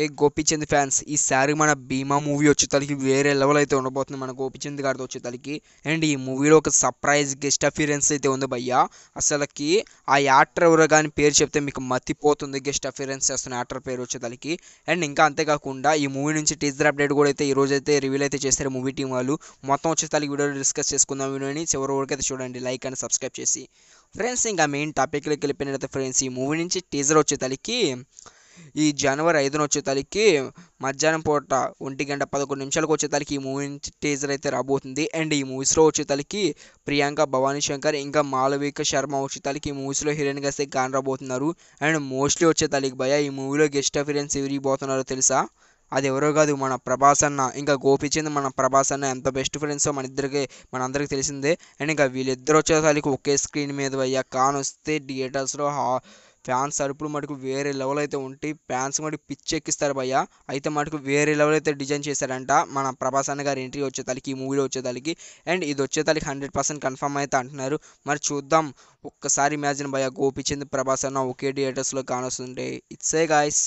ఏ Gopichand fans ఈసారి మన భీమా movie వచ్చేతలకి వేరే లెవెల్ అయితే ఉండబోతుంది మన గోపీచంద్ గారితో వచ్చేతలకి అండ్ ఈ మూవీలో ఒక సర్ప్రైజ్ గెస్ట్ అఫీరెన్స్ అయితే ఉంది భయ్య అసలుకి ఆ యాక్టర్ ఎవరు కానీ పేరు చెప్తే మీకు మతిపోతుంది గెస్ట్ అఫీరెన్స్ చేస్తున్న యాక్టర్ పేరు వచ్చేతలకి అండ్ ఇంకా అంతేకాకుండా ఈ మూవీ నుంచి టీజర్ అప్డేట్ కూడా అయితే ఈ రోజు అయితే రివీల్ అయితే చేస్తారు మూవీ టీం వాళ్ళు మొత్తం వచ్చేతలకి వీడియో డిస్కస్ చేసుకుందాం వీడియోని చివరి ఊరికైతే చూడండి లైక్ అండ్ సబ్స్క్రైబ్ చేసి ఫ్రెండ్స్ ఇంకా మెయిన్ టాపిక్లోకి వెళ్ళిపోయినట్టు ఫ్రెండ్స్ ఈ మూవీ నుంచి టీజర్ వచ్చేతలకి ఈ జనవరి ఐదున వచ్చే తారీఖుకి మధ్యాహ్నం పూట ఒంటి గంట పదకొండు నిమిషాలకు వచ్చే తలకి ఈ మూవీ టీజర్ అయితే రాబోతుంది అండ్ ఈ మూవీస్లో వచ్చే తారీఖు ప్రియాంక భవానీ శంకర్ ఇంకా మాలవిక శర్మ వచ్చే తారీఖు ఈ మూవీస్లో హీరోయిన్గా అయితే గాన్ రాబోతున్నారు అండ్ మోస్ట్లీ వచ్చే తారీఖు భయ ఈ మూవీలో గెస్ట్ అఫీరెన్స్ ఎవరికి పోతున్నారో తెలుసా అది ఎవరో కాదు మన ప్రభాస్ అన్న ఇంకా గోపీచంద్ మన ప్రభాస్ అన్న ఎంత బెస్ట్ ఫ్రెండ్స్ మన ఇద్దరికి మన అందరికి తెలిసిందే అండ్ ఇంకా వీళ్ళిద్దరు వచ్చేసరికి ఒకే స్క్రీన్ మీద అయ్యా కాన్ వస్తే థియేటర్స్లో హా ఫ్యాన్స్ అరుపులు మటుకు వేరే లెవెల్ అయితే ఉంటాయి ఫ్యాన్స్ మటుకు పిచ్చి ఎక్కిస్తారు భయ్య అయితే మటుకు వేరే లెవెల్ అయితే డిజైన్ చేశారంట మన ప్రభాస్ అన్న గారి ఎంట్రీ తలకి ఈ మూవీలో వచ్చేతాలికి అండ్ ఇది వచ్చేతాలికి హండ్రెడ్ పర్సెంట్ కన్ఫర్మ్ అయితే అంటున్నారు మరి చూద్దాం ఒక్కసారి ఇమాజిన్ భయ్య గోపిచంద్ ప్రభాస్ అన్న ఒకే థియేటర్స్లో కానొస్తుంటే ఇట్సే గాయస్